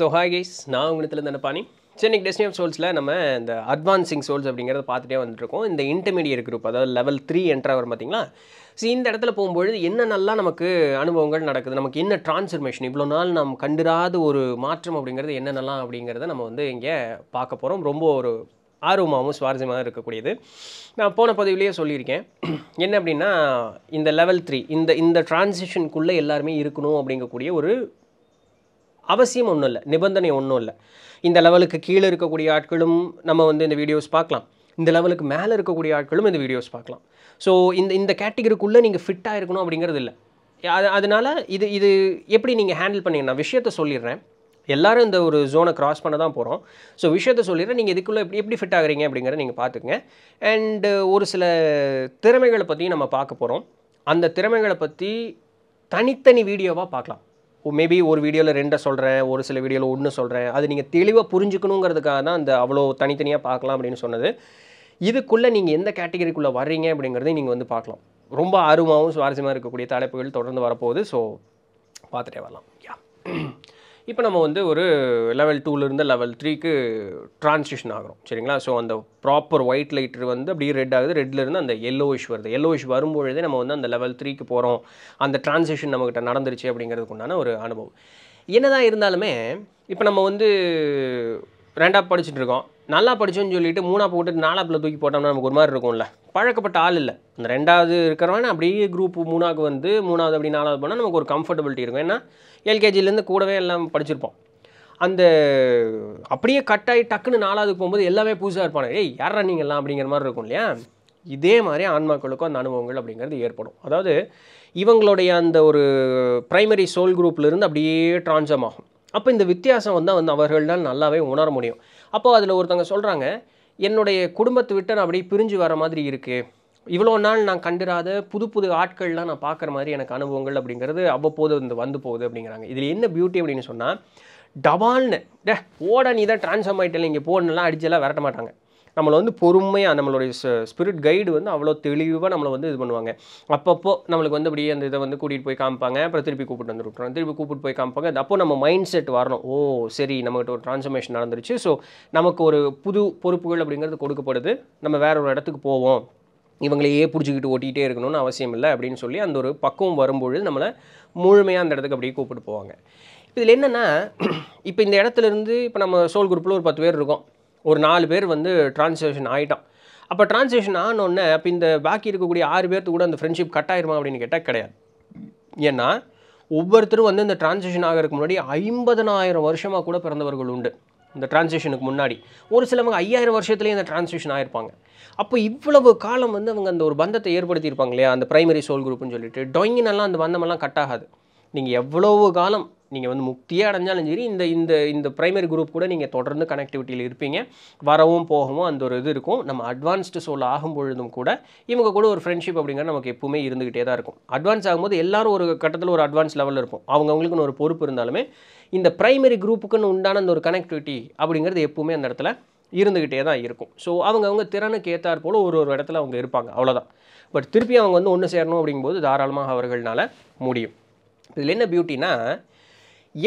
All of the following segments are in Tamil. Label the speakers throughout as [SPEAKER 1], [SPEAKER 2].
[SPEAKER 1] ஸோ ஹாய் கைஸ் நான் உங்கள்கிட்ட நினைப்பானி சென்னைக்கு டெஸ்டி ஆஃப் சோல்ஸில் நம்ம இந்த அட்வான்சிங் சோல்ஸ் அப்படிங்கிறத பார்த்துட்டே வந்துட்டுருக்கோம் இந்த இன்டர்மீடியட் குரூப் அதாவது லெவல் த்ரீ என்ட்ரா வரும் பார்த்திங்களா ஸோ இந்த இடத்துல போகும்பொழுது என்னென்னலாம் நமக்கு அனுபவங்கள் நடக்குது நமக்கு என்ன டிரான்ஸ்ஃபர்மேஷன் இவ்வளோ நாள் நாம் கண்டிராத ஒரு மாற்றம் அப்படிங்கிறது என்னென்னலாம் அப்படிங்கிறத நம்ம வந்து இங்கே பார்க்க போகிறோம் ரொம்ப ஒரு ஆர்வமாகவும் சுவாரஸ்யமாக இருக்கக்கூடியது நான் போன பதவியிலேயே சொல்லியிருக்கேன் என்ன அப்படின்னா இந்த லெவல் த்ரீ இந்த இந்த டிரான்சிஷனுக்குள்ளே எல்லாருமே இருக்கணும் அப்படிங்கக்கூடிய ஒரு அவசியம் ஒன்றும் இல்லை நிபந்தனை ஒன்றும் இல்லை இந்த லெவலுக்கு கீழே இருக்கக்கூடிய ஆட்களும் நம்ம வந்து இந்த வீடியோஸ் பார்க்கலாம் இந்த லெவலுக்கு மேலே இருக்கக்கூடிய ஆட்களும் இந்த வீடியோஸ் பார்க்கலாம் ஸோ இந்த இந்த கேட்டகரிக்குள்ளே நீங்கள் ஃபிட்டாக இருக்கணும் அப்படிங்கிறது இல்லை அது அதனால் இது இது எப்படி நீங்கள் ஹேண்டில் பண்ணீங்கன்னா விஷயத்த சொல்லிடுறேன் எல்லோரும் இந்த ஒரு ஜோனை க்ராஸ் பண்ண தான் போகிறோம் ஸோ விஷயத்த சொல்லிடுறேன் நீங்கள் இதுக்குள்ளே எப்படி எப்படி ஃபிட் ஆகுறீங்க அப்படிங்கிறத நீங்கள் பார்த்துக்குங்க அண்டு ஒரு சில திறமைகளை பற்றியும் நம்ம பார்க்க போகிறோம் அந்த திறமைகளை பற்றி தனித்தனி வீடியோவாக பார்க்கலாம் மேபி ஒரு வீடியோவில் ரெண்டை சொல்கிறேன் ஒரு சில வீடியோவில் ஒன்று சொல்கிறேன் அது நீங்கள் தெளிவாக புரிஞ்சுக்கணுங்கிறதுக்காக தான் அந்த அவ்வளோ தனித்தனியாக பார்க்கலாம் அப்படின்னு சொன்னது இதுக்குள்ளே நீங்கள் எந்த கேட்டகரிக்குள்ளே வர்றீங்க அப்படிங்கிறதையும் நீங்கள் வந்து பார்க்கலாம் ரொம்ப ஆர்வமாகவும் சுவாரஸ்யமாக இருக்கக்கூடிய தலைப்புகள் தொடர்ந்து வரப்போகுது ஸோ பார்த்துட்டே வரலாம் யா இப்போ நம்ம வந்து ஒரு லெவல் டூலேருந்து லெவல் த்ரீக்கு ட்ரான்ஸ்லேஷன் ஆகிறோம் சரிங்களா ஸோ அந்த ப்ராப்பர் ஒயிட் லைட்ரு வந்து அப்படியே ரெட் ஆகுது ரெட்லேருந்து அந்த எல்லோயிஷ் வருது எல்லோயிஷ் வரும்பொழுதே நம்ம வந்து அந்த லெவல் த்ரீக்கு போகிறோம் அந்த ட்ரான்ஸ்லேஷன் நம்மக்கிட்ட நடந்துருச்சு அப்படிங்கிறதுக்குண்டான ஒரு அனுபவம் என்னதான் இருந்தாலுமே இப்போ நம்ம வந்து ரெண்டாக படிச்சுட்டு இருக்கோம் நல்லா படித்தோம்னு சொல்லிட்டு மூணாக போட்டு நாலாப்பில் தூக்கி போட்டோம்னா நமக்கு ஒரு மாதிரி இருக்கும்ல பழக்கப்பட்ட ஆள் இல்லை அந்த ரெண்டாவது இருக்கிறவன் அப்படியே குரூப் மூணாவுக்கு வந்து மூணாவது அப்படி நாலாவது போனால் நமக்கு ஒரு கம்ஃபர்டபிலிட்டி இருக்கும் ஏன்னா எல்கேஜிலேருந்து கூடவே எல்லாம் படிச்சிருப்போம் அந்த அப்படியே கட் ஆகி டக்குன்னு நாலாவதுக்கு போகும்போது எல்லாமே புதுசாக இருப்பானே ஏய் யாரா நீங்கள்லாம் அப்படிங்கிற மாதிரி இருக்கும் இல்லையா இதே மாதிரி ஆன்மாக்களுக்கும் அந்த அனுபவங்கள் அப்படிங்கிறது ஏற்படும் அதாவது இவங்களுடைய அந்த ஒரு ப்ரைமரி சோல் குரூப்லேருந்து அப்படியே ட்ரான்ஸ்ஃபார்ம் ஆகும் அப்போ இந்த வித்தியாசம் வந்து வந்து அவர்கள்னால் நல்லாவே உணர முடியும் அப்போது அதில் ஒருத்தவங்க சொல்கிறாங்க என்னுடைய குடும்பத்தை விட்டு நான் அப்படியே பிரிஞ்சு வர மாதிரி இருக்குது இவ்வளோ நாள் நான் கண்டுராத புது புது ஆட்கள்லாம் நான் பார்க்குற மாதிரி எனக்கு அனுபவங்கள் அப்படிங்கிறது அவ்வப்போது வந்து வந்து போகுது அப்படிங்கிறாங்க இதில் என்ன பியூட்டி அப்படின்னு சொன்னால் டபால்னு டே ஓட நீ தான் ட்ரான்ஸ்ஃபார்ம் ஆகிட்டல இங்கே போடணுலாம் அடிச்செல்லாம் விரட்ட மாட்டாங்க நம்மளை வந்து பொறுமையாக நம்மளுடைய ஸ்பிரிட் கைடு வந்து அவ்வளோ தெளிவாக நம்மளை வந்து இது பண்ணுவாங்க அப்பப்போ நம்மளுக்கு வந்து அப்படியே அந்த இதை வந்து கூட்டிகிட்டு போய் காமிப்பாங்க அப்புறம் திருப்பி கூப்பிட்டு வந்து விட்டுறோம் திருப்பி கூப்பிட்டு போய் காமிப்பாங்க அப்போ நம்ம மைண்ட் செட் வரணும் ஓ சரி நம்மகிட்ட ஒரு டிரான்ஸ்ஃபர்மேஷன் நடந்துருச்சு ஸோ நமக்கு ஒரு புது பொறுப்புகள் அப்படிங்கிறது கொடுக்கப்படுது நம்ம வேற ஒரு இடத்துக்கு போவோம் இவங்களையே பிடிச்சிக்கிட்டு ஓட்டிகிட்டே இருக்கணும்னு அவசியம் இல்லை அப்படின்னு சொல்லி அந்த ஒரு பக்குவம் வரும்பொழுது நம்மளை முழுமையாக அந்த இடத்துக்கு அப்படியே கூப்பிட்டு போவாங்க இதில் என்னென்னா இப்போ இந்த இடத்துலேருந்து இப்போ நம்ம சோல் குரூப்பில் ஒரு பத்து பேர் இருக்கோம் ஒரு நாலு பேர் வந்து டிரான்ஸ்லேஷன் ஆகிட்டான் அப்போ டிரான்ஸ்லேஷன் ஆனோடனே அப்போ இந்த பாக்கி இருக்கக்கூடிய ஆறு பேர்த்து கூட அந்த ஃப்ரெண்ட்ஷிப் கட் ஆயிருமா அப்படின்னு கேட்டால் கிடையாது ஏன்னா ஒவ்வொருத்தரும் வந்து இந்த டிரான்ஸ்லேஷன் ஆகிறதுக்கு முன்னாடி ஐம்பதனாயிரம் வருஷமாக கூட பிறந்தவர்கள் உண்டு இந்த டிரான்ஸ்லேஷனுக்கு முன்னாடி ஒரு சிலவங்க ஐயாயிரம் வருஷத்துலேயே இந்த டிரான்ஸ்லேஷன் ஆகிருப்பாங்க அப்போ இவ்வளவு காலம் வந்து அவங்க அந்த ஒரு பந்தத்தை ஏற்படுத்தியிருப்பாங்க இல்லையா அந்த ப்ரைமரி சோல் குரூப்னு சொல்லிட்டு எல்லாம் அந்த பந்தமெல்லாம் கட் ஆகாது நீங்கள் எவ்வளவு காலம் நீங்கள் வந்து முக்தியாக அடைஞ்சாலும் சரி இந்த இந்த இந்த ப்ரைமரி குரூப் கூட நீங்கள் தொடர்ந்து கனெக்டிவிட்டியில் இருப்பீங்க வரவும் போகவும் அந்த ஒரு இது இருக்கும் நம்ம அட்வான்ஸ்டு சோல் ஆகும் பொழுதும் கூட இவங்க கூட ஒரு ஃப்ரெண்ட்ஷிப் அப்படிங்கிற நமக்கு எப்பவுமே இருந்துகிட்டே தான் இருக்கும் அட்வான்ஸ் ஆகும்போது எல்லாரும் ஒரு கட்டத்தில் ஒரு அட்வான்ஸ் லெவலில் இருப்போம் அவங்கவுங்களுக்குன்னு ஒரு பொறுப்பு இருந்தாலுமே இந்த ப்ரைமரி குரூப்புக்குன்னு உண்டான அந்த ஒரு கனெக்டிவிட்டி அப்படிங்கிறது எப்பவுமே அந்த இடத்துல இருந்துக்கிட்டே தான் இருக்கும் ஸோ அவங்க அவங்க திறனுக்கு ஏற்றாற் போல் ஒரு ஒரு இடத்துல அவங்க இருப்பாங்க அவ்வளோதான் பட் திருப்பி அவங்க வந்து ஒன்று சேரணும் அப்படிங்கும்போது தாராளமாக அவர்களால் முடியும் இதில் என்ன பியூட்டினா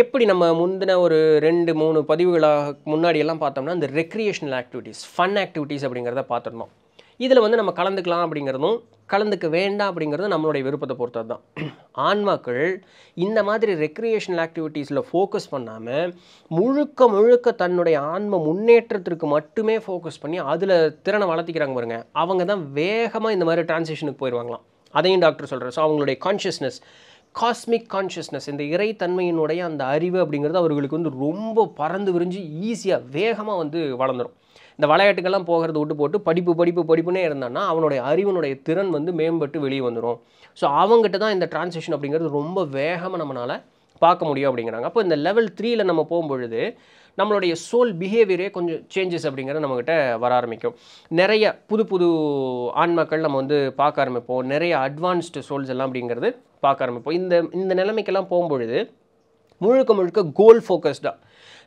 [SPEAKER 1] எப்படி நம்ம முந்தின ஒரு ரெண்டு மூணு பதிவுகளாக முன்னாடியெல்லாம் பார்த்தோம்னா இந்த ரெக்ரியேஷனல் ஆக்டிவிட்டீஸ் ஃபன் ஆக்டிவிட்டீஸ் அப்படிங்கிறத பார்த்துருந்தோம் இதில் வந்து நம்ம கலந்துக்கலாம் அப்படிங்கிறதும் கலந்துக்க வேண்டாம் அப்படிங்கிறது நம்மளுடைய விருப்பத்தை பொறுத்தது தான் ஆன்மாக்கள் இந்த மாதிரி ரெக்ரியேஷனல் ஆக்டிவிட்டீஸில் ஃபோக்கஸ் பண்ணாமல் முழுக்க முழுக்க தன்னுடைய ஆன்ம முன்னேற்றத்திற்கு மட்டுமே ஃபோக்கஸ் பண்ணி அதில் திறனை வளர்த்திக்கிறாங்க பாருங்க அவங்க தான் வேகமாக இந்த மாதிரி டிரான்சேஷனுக்கு போயிடுவாங்களாம் அதையும் டாக்டர் சொல்கிறார் ஸோ அவங்களுடைய கான்ஷியஸ்னஸ் காஸ்மிக் கான்ஷியஸ்னஸ் இந்த இறைத்தன்மையினுடைய அந்த அறிவு அப்படிங்கிறது அவர்களுக்கு வந்து ரொம்ப பறந்து விரிஞ்சு ஈஸியாக வேகமாக வந்து வளர்ந்துடும் இந்த விளையாட்டுக்கெல்லாம் போகிறது விட்டு போட்டு படிப்பு படிப்பு படிப்புனே இருந்தான்னா அவனுடைய அறிவினுடைய திறன் வந்து மேம்பட்டு வெளியே வந்துடும் ஸோ அவங்ககிட்ட தான் இந்த டிரான்சேஷன் அப்படிங்கிறது ரொம்ப வேகமாக நம்மளால் பார்க்க முடியும் அப்படிங்கிறாங்க அப்போ இந்த லெவல் த்ரீயில் நம்ம போகும்பொழுது நம்மளுடைய சோல் பிஹேவியரே கொஞ்சம் சேஞ்சஸ் அப்படிங்கிறது நம்மக்கிட்ட வர ஆரம்பிக்கும் நிறைய புது புது ஆன்மாக்கள் நம்ம வந்து பார்க்க ஆரம்பிப்போம் நிறைய அட்வான்ஸ்டு சோல்ஸ் எல்லாம் அப்படிங்கிறது பார்க்க ஆரம்பிப்போம் இந்த இந்த நிலைமைக்கெல்லாம் போகும்பொழுது முழுக்க முழுக்க கோல் ஃபோக்கஸ்டாக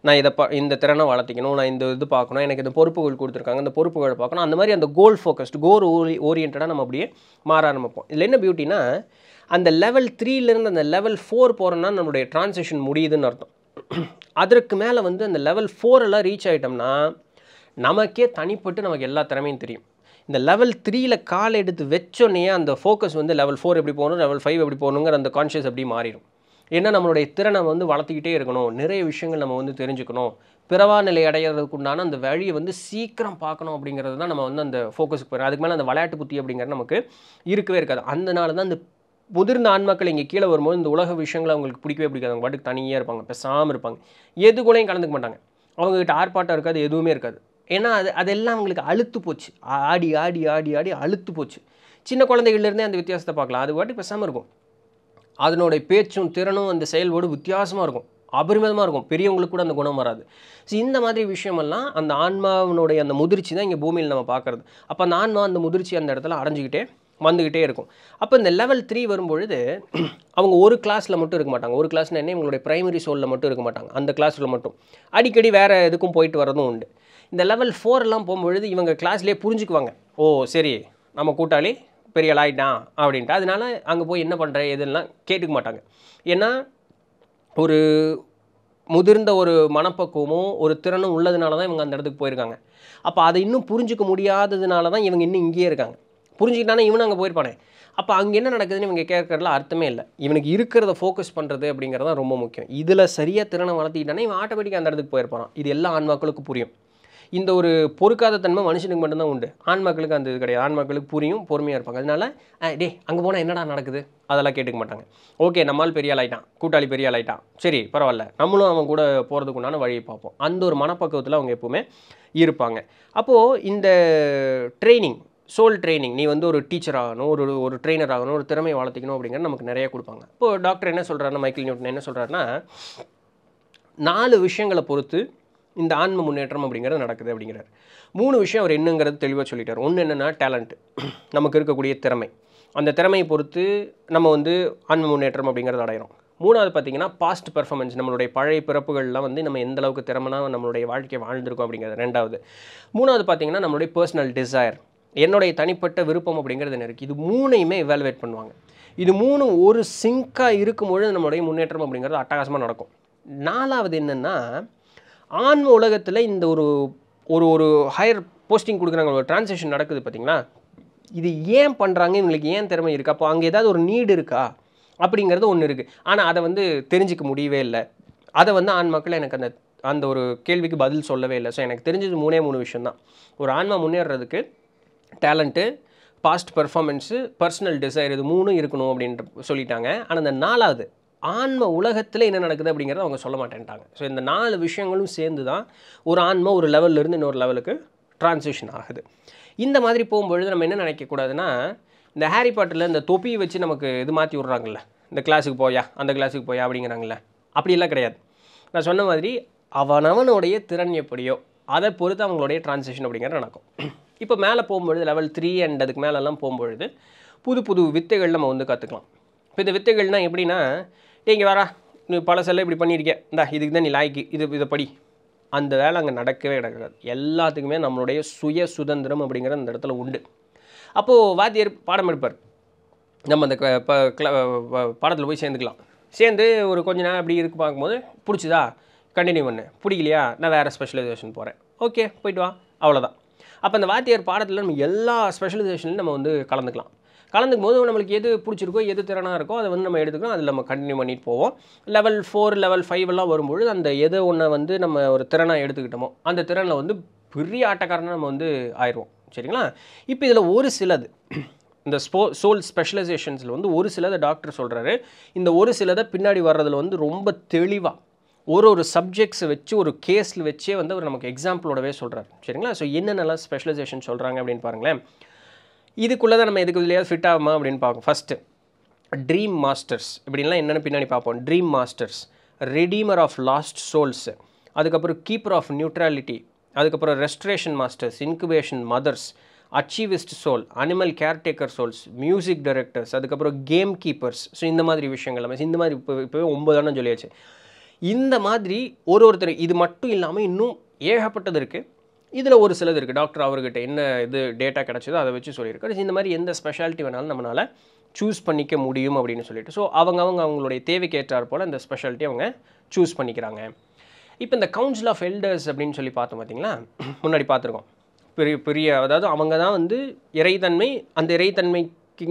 [SPEAKER 1] நான் இதை ப இந்த திறனை வளர்த்திக்கணும் நான் இந்த இது பார்க்கணும் எனக்கு இந்த பொறுப்புகள் கொடுத்துருக்காங்க இந்த பொறுப்புகளை பார்க்கணும் அந்த மாதிரி அந்த கோல் ஃபோக்கஸ்டு கோல் ஓரி ஓரியன்டாக நம்ம அப்படியே மாற ஆரம்பிப்போம் இதில் என்ன பியூட்டினா அந்த லெவல் த்ரீலேருந்து அந்த லெவல் ஃபோர் போகிறோன்னா நம்மளுடைய டிரான்சேஷன் முடியுதுன்னு அர்த்தம் அதற்கு மேலே வந்து அந்த லெவல் ஃபோரெல்லாம் ரீச் ஆகிட்டோம்னா நமக்கே தனிப்பட்டு நமக்கு எல்லா திறமையும் தெரியும் இந்த லெவல் த்ரீயில் கால் எடுத்து வச்சோன்னே அந்த ஃபோக்கஸ் வந்து லெவல் ஃபோர் எப்படி போகணும் லெவல் ஃபைவ் எப்படி போகணுங்கிற அந்த கான்ஷியஸ் அப்படி மாறிடும் ஏன்னா நம்மளுடைய திறனை வந்து வளர்த்துக்கிட்டே இருக்கணும் நிறைய விஷயங்கள் நம்ம வந்து தெரிஞ்சுக்கணும் பிறவா நிலை அடையிறதுக்கு உண்டான அந்த வழியை வந்து சீக்கிரம் பார்க்கணும் அப்படிங்கிறது தான் நம்ம வந்து அந்த ஃபோக்கஸுக்கு போயிடும் அதுக்கு மேலே அந்த விளையாட்டு புத்தி அப்படிங்கிறது நமக்கு இருக்கவே இருக்காது அந்த தான் அந்த முதிர்ந்த ஆன்மாக்கள் இங்கே கீழே வரும்போது இந்த உலக விஷயங்களை அவங்களுக்கு பிடிக்கவே பிடிக்காது அவங்க பாட்டுக்கு தனியாக இருப்பாங்க பெசாமல் இருப்பாங்க எது கூடயும் கலந்துக்க மாட்டாங்க அவங்கக்கிட்ட ஆர்ப்பாட்டம் இருக்காது எதுவுமே இருக்காது ஏன்னா அது அதெல்லாம் அவங்களுக்கு அழுத்து போச்சு ஆடி ஆடி ஆடி ஆடி அழுத்து போச்சு சின்ன குழந்தைகள்லேருந்தே அந்த வித்தியாசத்தை பார்க்கலாம் அது பாட்டுக்கு பெசாமல் இருக்கும் அதனுடைய பேச்சும் திறனும் அந்த செயல்போடு வித்தியாசமாக இருக்கும் அபரிமிதமாக இருக்கும் பெரியவங்களுக்கு கூட அந்த குணம் வராது ஸோ இந்த மாதிரி விஷயமெல்லாம் அந்த ஆன்மாவினுடைய அந்த முதிர்ச்சி தான் இங்கே பூமியில் நம்ம பார்க்குறது அப்போ அந்த ஆன்மா அந்த முதிர்ச்சி அந்த இடத்துல அடைஞ்சிக்கிட்டே வந்துக்கிட்டே இருக்கும் அப்போ இந்த லெவல் த்ரீ வரும்பொழுது அவங்க ஒரு கிளாஸில் மட்டும் இருக்க மாட்டாங்க ஒரு கிளாஸ்னா என்ன இவங்களுடைய ப்ரைமரி சோலில் மட்டும் இருக்க மாட்டாங்க அந்த கிளாஸில் மட்டும் அடிக்கடி வேறு எதுக்கும் போயிட்டு வரதும் உண்டு இந்த லெவல் எல்லாம் போகும்பொழுது இவங்க கிளாஸ்லேயே புரிஞ்சுக்குவாங்க ஓ சரி நம்ம கூட்டாளி பெரிய ஆளாயிட்டான் அப்படின்ட்டு அதனால் அங்கே போய் என்ன பண்ணுற எதுலாம் கேட்டுக்க மாட்டாங்க ஏன்னா ஒரு முதிர்ந்த ஒரு மனப்பக்குவமும் ஒரு திறனும் உள்ளதுனால தான் இவங்க அந்த இடத்துக்கு போயிருக்காங்க அப்போ அதை இன்னும் புரிஞ்சிக்க முடியாததுனால தான் இவங்க இன்னும் இங்கேயே இருக்காங்க புரிஞ்சுக்கிட்டானா இவனும் அங்கே போயிருப்பானே அப்போ அங்கே என்ன நடக்குதுன்னு இவங்க கேட்கறதுல அர்த்தமே இல்லை இவனுக்கு இருக்கிறத ஃபோக்கஸ் பண்ணுறது அப்படிங்கிறது தான் ரொம்ப முக்கியம் இதில் சரியாக திறனை வளர்த்திக்கிட்டானே இவன் ஆட்டோமேட்டிக்காக அந்த இடத்துக்கு போயிருப்பான் இது எல்லா ஆன்மாக்களுக்கும் புரியும் இந்த ஒரு பொறுக்காத தன்மை மனுஷனுக்கு மட்டும்தான் உண்டு ஆன்மாக்களுக்கு அந்த இது கிடையாது ஆன்மாக்களுக்கு புரியும் பொறுமையாக இருப்பாங்க அதனால டே அங்கே போனால் என்னடா நடக்குது அதெல்லாம் கேட்டுக்க மாட்டாங்க ஓகே நம்மால் பெரிய ஆளாயிட்டான் கூட்டாளி பெரிய ஆளாயிட்டான் சரி பரவாயில்ல நம்மளும் அவன் கூட போகிறதுக்கு உண்டான வழியை பார்ப்போம் அந்த ஒரு மனப்பக்குவத்தில் அவங்க எப்போவுமே இருப்பாங்க அப்போது இந்த ட்ரைனிங் சோல் ட்ரைனிங் நீ வந்து ஒரு டீச்சர் ஆகணும் ஒரு ஒரு ட்ரெயினர் ஆகணும் ஒரு திறமை வளர்த்திக்கணும் அப்படிங்கிற நமக்கு நிறைய கொடுப்பாங்க இப்போது டாக்டர் என்ன சொல்கிறாருன்னா மைக்கேல் நியூட்டன் என்ன சொல்கிறாருன்னா நாலு விஷயங்களை பொறுத்து இந்த ஆன்ம முன்னேற்றம் அப்படிங்கிறது நடக்குது அப்படிங்கிறார் மூணு விஷயம் அவர் என்னங்கிறது தெளிவாக சொல்லிட்டார் ஒன்று என்னென்னா டேலண்ட் நமக்கு இருக்கக்கூடிய திறமை அந்த திறமையை பொறுத்து நம்ம வந்து ஆன்ம முன்னேற்றம் அப்படிங்கிறது அடையிறோம் மூணாவது பார்த்திங்கன்னா பாஸ்ட் பர்ஃபார்மன்ஸ் நம்மளுடைய பழைய பிறப்புகள்லாம் வந்து நம்ம எந்த அளவுக்கு திறமனா நம்மளுடைய வாழ்க்கையை வாழ்ந்திருக்கோம் அப்படிங்கிறது ரெண்டாவது மூணாவது பார்த்திங்கன்னா நம்மளுடைய பர்சனல் டிசையர் என்னுடைய தனிப்பட்ட விருப்பம் அப்படிங்கிறது என்ன இருக்குது இது மூணையுமே இவாலுவேட் பண்ணுவாங்க இது மூணும் ஒரு சிங்காக இருக்கும் பொழுது நம்மளுடைய முன்னேற்றம் அப்படிங்கிறது அட்டகாசமாக நடக்கும் நாலாவது என்னென்னா ஆன்ம உலகத்தில் இந்த ஒரு ஒரு ஒரு ஹையர் போஸ்டிங் கொடுக்குறாங்க ஒரு டிரான்சேஷன் நடக்குது பார்த்திங்களா இது ஏன் பண்ணுறாங்க இவங்களுக்கு ஏன் திறமை இருக்கா அப்போ அங்கே ஏதாவது ஒரு நீடு இருக்கா அப்படிங்கிறது ஒன்று இருக்குது ஆனால் அதை வந்து தெரிஞ்சிக்க முடியவே இல்லை அதை வந்து மக்கள் எனக்கு அந்த அந்த ஒரு கேள்விக்கு பதில் சொல்லவே இல்லை ஸோ எனக்கு தெரிஞ்சது மூணே மூணு விஷயந்தான் ஒரு ஆன்மா முன்னேறதுக்கு talent past performance personal desire இது மூணும் இருக்கணும் அப்படின்ட்டு சொல்லிட்டாங்க ஆனால் இந்த நாலாவது ஆன்ம உலகத்தில் என்ன நடக்குது அப்படிங்கிறத அவங்க சொல்ல மாட்டேன்ட்டாங்க ஸோ இந்த நாலு விஷயங்களும் சேர்ந்து தான் ஒரு ஆன்ம ஒரு லெவல்லேருந்து இன்னொரு லெவலுக்கு ட்ரான்ஸிஷன் ஆகுது இந்த மாதிரி போகும்பொழுது நம்ம என்ன நினைக்கக்கூடாதுன்னா இந்த ஹாரி பாட்டில் இந்த தொப்பியை வச்சு நமக்கு இது மாற்றி விட்றாங்கல்ல இந்த கிளாஸுக்கு போயா அந்த கிளாஸுக்கு போயா அப்படிங்கிறாங்கல்ல அப்படியெல்லாம் கிடையாது நான் சொன்ன மாதிரி அவனவனுடைய திறன் எப்படியோ அதை பொறுத்து அவங்களுடைய ட்ரான்ஸிஷன் அப்படிங்கிறது நடக்கும் இப்போ மேலே போகும்பொழுது லெவல் த்ரீ அண்ட் அதுக்கு மேலெல்லாம் போகும்பொழுது புது புது வித்தைகள் நம்ம வந்து கற்றுக்கலாம் இப்போ இந்த வித்தைகள்னால் எப்படின்னா நீங்கள் வேறா நீ பல செல்ல இப்படி பண்ணியிருக்கேன் இந்தா இதுக்கு தான் நீ லாய்க்கு இது இதை படி அந்த வேலை அங்கே நடக்கவே நடக்காது எல்லாத்துக்குமே நம்மளுடைய சுய சுதந்திரம் அப்படிங்கிற அந்த இடத்துல உண்டு அப்போது வாத்தியர் பாடம் எடுப்பார் நம்ம அந்த பாடத்தில் போய் சேர்ந்துக்கலாம் சேர்ந்து ஒரு கொஞ்ச நேரம் அப்படி இருக்கு பார்க்கும்போது பிடிச்சிதா கண்டினியூ பண்ணு பிடிக்கலையா நான் வேறு ஸ்பெஷலைசேஷன் போகிறேன் ஓகே போயிட்டு வா அவ்வளோதான் அப்போ அந்த வாத்தியார் பாடத்தில் நம்ம எல்லா ஸ்பெஷலைசேஷன்லையும் நம்ம வந்து கலந்துக்கலாம் கலந்துக்கும் போது நம்மளுக்கு எது பிடிச்சிருக்கோ எது திறனாக இருக்கோ அதை வந்து நம்ம எடுத்துக்கணும் அதில் நம்ம கண்டினியூ பண்ணிட்டு போவோம் லெவல் ஃபோர் லெவல் ஃபைவ் எல்லாம் வரும்பொழுது அந்த எதை ஒன்றை வந்து நம்ம ஒரு திறனாக எடுத்துக்கிட்டோமோ அந்த திறனில் வந்து பெரிய ஆட்டக்காரனாக நம்ம வந்து ஆயிடுவோம் சரிங்களா இப்போ இதில் ஒரு சிலது இந்த ஸ்போ சோல் ஸ்பெஷலைசேஷன்ஸில் வந்து ஒரு சிலதை டாக்டர் சொல்கிறாரு இந்த ஒரு சிலதை பின்னாடி வர்றதில் வந்து ரொம்ப தெளிவாக ஒரு ஒரு சப்ஜெக்ட்ஸ் வச்சு ஒரு கேஸில் வச்சே வந்து அவர் நமக்கு எக்ஸாம்பிளோடவே சொல்கிறார் சரிங்களா ஸோ என்னென்னலாம் ஸ்பெஷலைசேஷன் சொல்கிறாங்க அப்படின்னு பாருங்களேன் இதுக்குள்ளே தான் நம்ம எதுக்கு இல்லையா ஃபிட் ஆகுமா அப்படின்னு பார்க்கணும் ஃபஸ்ட்டு ட்ரீம் மாஸ்டர்ஸ் இப்படின்லாம் என்னென்னு பின்னாடி பார்ப்போம் dream masters redeemer of lost souls அதுக்கப்புறம் கீப்பர் ஆஃப் நியூட்ராலிட்டி அதுக்கப்புறம் restoration masters incubation mothers activist soul animal caretaker souls music directors அதுக்கப்புறம் கேம் கீப்பர்ஸ் ஸோ இந்த மாதிரி விஷயங்கள் இந்த மாதிரி இப்போ இப்போவே ஒம்பது தானே சொல்லியாச்சு இந்த மாதிரி ஒரு ஒருத்தர் இது மட்டும் இல்லாமல் இன்னும் ஏகப்பட்டது இருக்குது இதில் ஒரு சிலது இருக்குது டாக்டர் அவர்கிட்ட என்ன இது டேட்டா கிடச்சதோ அதை வச்சு சொல்லியிருக்காரு இந்த மாதிரி எந்த ஸ்பெஷாலிட்டி வேணாலும் நம்மளால் சூஸ் பண்ணிக்க முடியும் அப்படின்னு சொல்லிட்டு ஸோ அவங்க அவங்க அவங்களுடைய தேவைக்கேற்றார் போல் அந்த ஸ்பெஷாலிட்டி அவங்க சூஸ் பண்ணிக்கிறாங்க இப்போ இந்த கவுன்சில் ஆஃப் எல்டர்ஸ் அப்படின்னு சொல்லி பார்த்தோம் பார்த்திங்களா முன்னாடி பார்த்துருக்கோம் பெரிய பெரிய அதாவது அவங்க தான் வந்து இறைத்தன்மை அந்த இறைத்தன்மை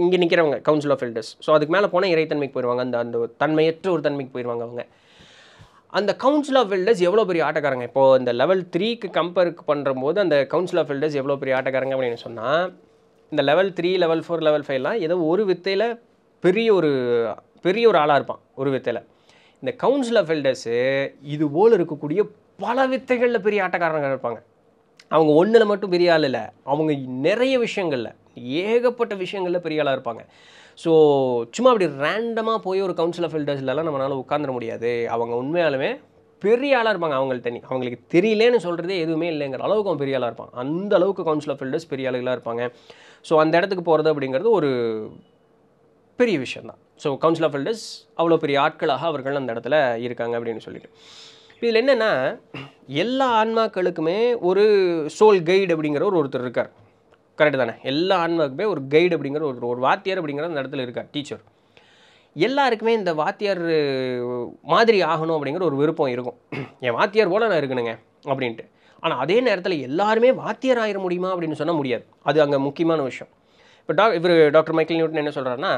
[SPEAKER 1] இங்கே நிற்கிறவங்க கவுன்சில் ஆஃப் எல்டர்ஸ் ஸோ அதுக்கு மேலே போனால் இறைத்தன்மைக்கு போயிடுவாங்க அந்த அந்த தன்மையற்ற ஒரு தன்மைக்கு போயிடுவாங்க அவங்க அந்த கவுன்சில் ஆஃப் வெல்டர்ஸ் எவ்வளோ பெரிய ஆட்டக்காரங்க இப்போது இந்த லெவல் த்ரீக்கு பண்ணுற போது அந்த கவுன்சில் ஆஃப் வெல்டர்ஸ் எவ்வளோ பெரிய ஆட்டக்காரங்க அப்படின்னு சொன்னால் இந்த லெவல் த்ரீ லெவல் ஃபோர் லெவல் ஃபைவ்லாம் ஏதோ ஒரு வித்தையில் பெரிய ஒரு பெரிய ஒரு ஆளாக இருப்பான் ஒரு வித்தையில் இந்த கவுன்சில் ஆஃப் வெல்டர்ஸு இது போல் இருக்கக்கூடிய பல வித்தைகளில் பெரிய ஆட்டக்காரங்க இருப்பாங்க அவங்க ஒன்றில் மட்டும் பெரிய ஆள் இல்லை அவங்க நிறைய விஷயங்களில் ஏகப்பட்ட விஷயங்களில் பெரிய ஆளாக இருப்பாங்க ஸோ சும்மா அப்படி ரேண்டமாக போய் ஒரு கவுன்சில் ஆஃப் எல்டர்ஸ்லலாம் நம்மளால் உட்காந்துட முடியாது அவங்க உண்மையாலுமே பெரிய ஆளாக இருப்பாங்க அவங்கள்ட்ட தனி அவங்களுக்கு தெரியலேன்னு சொல்கிறதே எதுவுமே இல்லைங்கிற அளவுக்கு அவங்க பெரிய ஆளாக இருப்பான் அந்த அளவுக்கு கவுன்சில் ஆஃப் ஃபில்டர்ஸ் பெரிய ஆளுகளாக இருப்பாங்க ஸோ அந்த இடத்துக்கு போகிறது அப்படிங்கிறது ஒரு பெரிய விஷயம் தான் ஸோ கவுன்சில் ஆஃப் ஃபில்டர்ஸ் அவ்வளோ பெரிய ஆட்களாக அவர்கள் அந்த இடத்துல இருக்காங்க அப்படின்னு சொல்லிட்டு இதில் என்னென்னா எல்லா ஆன்மாக்களுக்குமே ஒரு சோல் கைடு அப்படிங்கிற ஒரு ஒருத்தர் இருக்கார் கரெக்டு தானே எல்லா ஆன்மாவுக்குமே ஒரு கைடு அப்படிங்கிற ஒரு ஒரு வாத்தியார் அப்படிங்கிற அந்த இடத்துல இருக்கார் டீச்சர் எல்லாருக்குமே இந்த வாத்தியார் மாதிரி ஆகணும் அப்படிங்கிற ஒரு விருப்பம் இருக்கும் என் வாத்தியார் போல் நான் இருக்கணுங்க அப்படின்ட்டு ஆனால் அதே நேரத்தில் எல்லாருமே வாத்தியார் ஆயிட முடியுமா அப்படின்னு சொன்னால் முடியாது அது அங்கே முக்கியமான விஷயம் இப்போ டா இவர் டாக்டர் மைக்கேல் நியூட்டன் என்ன சொல்கிறாருன்னா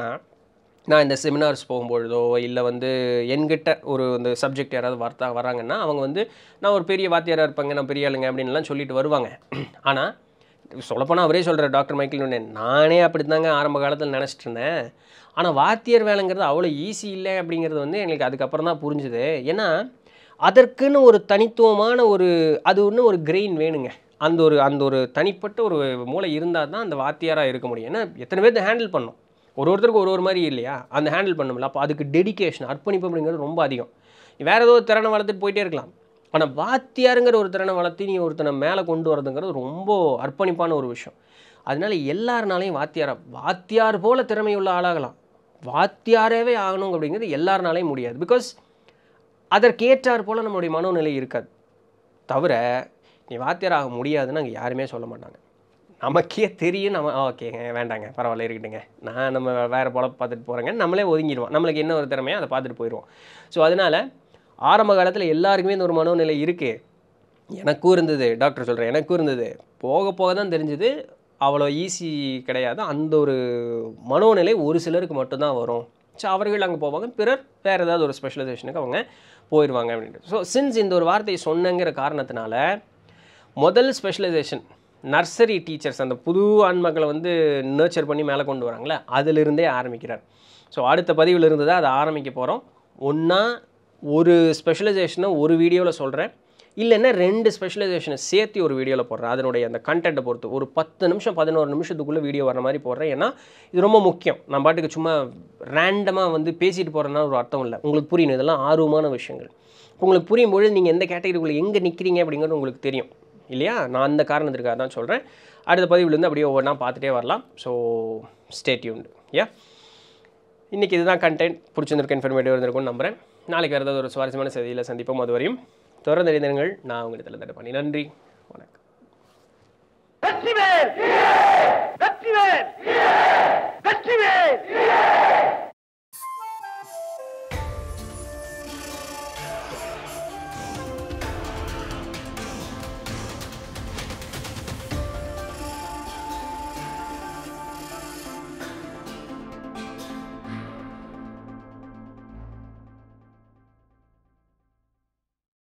[SPEAKER 1] நான் இந்த செமினார்ஸ் போகும்பொழுதோ இல்லை வந்து என்கிட்ட ஒரு இந்த சப்ஜெக்ட் யாராவது வார்த்தா வராங்கன்னா அவங்க வந்து நான் ஒரு பெரிய வாத்தியாராக இருப்பாங்க நான் பெரிய ஆளுங்க அப்படின்லாம் சொல்லிட்டு வருவாங்க ஆனால் சொல்லப்போனால் அவரே சொல்கிறார் டாக்டர் மைக்கேல் நோனே நானே அப்படி தாங்க ஆரம்ப காலத்தில் நினச்சிட்டு இருந்தேன் ஆனால் வாத்தியர் வேலைங்கிறது அவ்வளோ ஈஸி இல்லை அப்படிங்கிறது வந்து எங்களுக்கு அதுக்கப்புறம் தான் புரிஞ்சுது ஏன்னா அதற்குன்னு ஒரு தனித்துவமான ஒரு அது ஒன்று ஒரு கிரெயின் வேணுங்க அந்த ஒரு அந்த ஒரு தனிப்பட்ட ஒரு மூளை இருந்தால் தான் அந்த வாத்தியாராக இருக்க முடியும் ஏன்னா எத்தனை பேர் ஹேண்டில் பண்ணோம் ஒரு ஒருத்தருக்கு ஒரு ஒரு மாதிரி இல்லையா அந்த ஹேண்டில் பண்ண அப்போ அதுக்கு டெடிக்கேஷன் அர்ப்பணிப்பு அப்படிங்கிறது ரொம்ப அதிகம் வேறு ஏதோ திறனை வளர்த்துட்டு போயிட்டே இருக்கலாம் ஆனால் வாத்தியாருங்கிற ஒருத்தனை வளர்த்து நீ ஒருத்தனை மேலே கொண்டு வரதுங்கிறது ரொம்ப அர்ப்பணிப்பான ஒரு விஷயம் அதனால் எல்லாருனாலையும் வாத்தியாராக வாத்தியார் போல் திறமையுள்ள ஆளாகலாம் வாத்தியாரவே ஆகணும் அப்படிங்கிறது எல்லாருனாலையும் முடியாது பிகாஸ் அதற்கேற்றார் போல் நம்மளுடைய மனோநிலை இருக்காது தவிர நீ வாத்தியார் ஆக முடியாதுன்னு அங்கே யாருமே சொல்ல மாட்டாங்க நமக்கே தெரியும் நம்ம ஓகேங்க வேண்டாங்க பரவாயில்ல இருக்கட்டுங்க நான் நம்ம வேறு போல பார்த்துட்டு போகிறேங்க நம்மளே ஒதுங்கிடுவோம் நம்மளுக்கு என்ன ஒரு திறமையோ அதை பார்த்துட்டு போயிடுவோம் ஸோ அதனால் ஆரம்ப காலத்தில் எல்லாருக்குமே இந்த ஒரு மனோநிலை இருக்குது எனக்கும் இருந்தது டாக்டர் சொல்கிறேன் எனக்கும் இருந்தது போக போக தான் தெரிஞ்சுது அவ்வளோ ஈஸி கிடையாது அந்த ஒரு மனோநிலை ஒரு சிலருக்கு மட்டும்தான் வரும் ஸோ அவர்கள் அங்கே போவாங்க பிறர் வேறு ஏதாவது ஒரு ஸ்பெஷலைசேஷனுக்கு அவங்க போயிடுவாங்க அப்படின்ட்டு ஸோ சின்ஸ் இந்த ஒரு வார்த்தையை சொன்னங்கிற காரணத்தினால முதல் ஸ்பெஷலைசேஷன் நர்சரி டீச்சர்ஸ் அந்த புது ஆண்மக்களை வந்து நர்ச்சர் பண்ணி மேலே கொண்டு வராங்களே அதிலிருந்தே ஆரம்பிக்கிறார் ஸோ அடுத்த பதிவில் இருந்து தான் அதை ஆரம்பிக்க போகிறோம் ஒன்றா ஒரு ஸ்பெஷலைசேஷனை ஒரு வீடியோவில் சொல்கிறேன் இல்லைன்னா ரெண்டு ஸ்பெஷலைசேஷனை சேர்த்து ஒரு வீடியோவில் போடுறேன் அதனுடைய அந்த கண்டென்ட்டை பொறுத்து ஒரு பத்து நிமிஷம் பதினோரு நிமிஷத்துக்குள்ளே வீடியோ வர மாதிரி போடுறேன் ஏன்னா இது ரொம்ப முக்கியம் நான் பாட்டுக்கு சும்மா ரேண்டமாக வந்து பேசிட்டு போகிறேன்னா ஒரு அர்த்தம் இல்லை உங்களுக்கு புரியணும் இதெல்லாம் ஆர்வமான விஷயங்கள் உங்களுக்கு புரியும்பொழுது நீங்கள் எந்த கேட்டகரிக்குள்ளே எங்கே நிற்கிறீங்க அப்படிங்கிறது உங்களுக்கு தெரியும் இல்லையா நான் அந்த காரணத்திற்காக தான் சொல்கிறேன் அடுத்த பதிவுலேருந்து அப்படியே ஒவ்வொன்றா பார்த்துட்டே வரலாம் ஸோ ஸ்டேட்யூண்டு யா இன்றைக்கி இதுதான் கண்டென்ட் பிடிச்சிருந்திருக்கு இன்ஃபர்மேட்டிவ் இருந்திருக்கும்னு நம்புகிறேன் நாளைக்கு வேறு ஏதாவது ஒரு சுவாரஸ்யமான செய்தியில் சந்திப்போம் அதுவரையும் வரையும் தொடர்ந்து அறிந்திருங்கள் நான் உங்களுக்கு தலை பண்ணி நன்றி வணக்கம் வெற்றி வெற்றி வெற்றிவேல் வெற்றி வெற்றிவேல்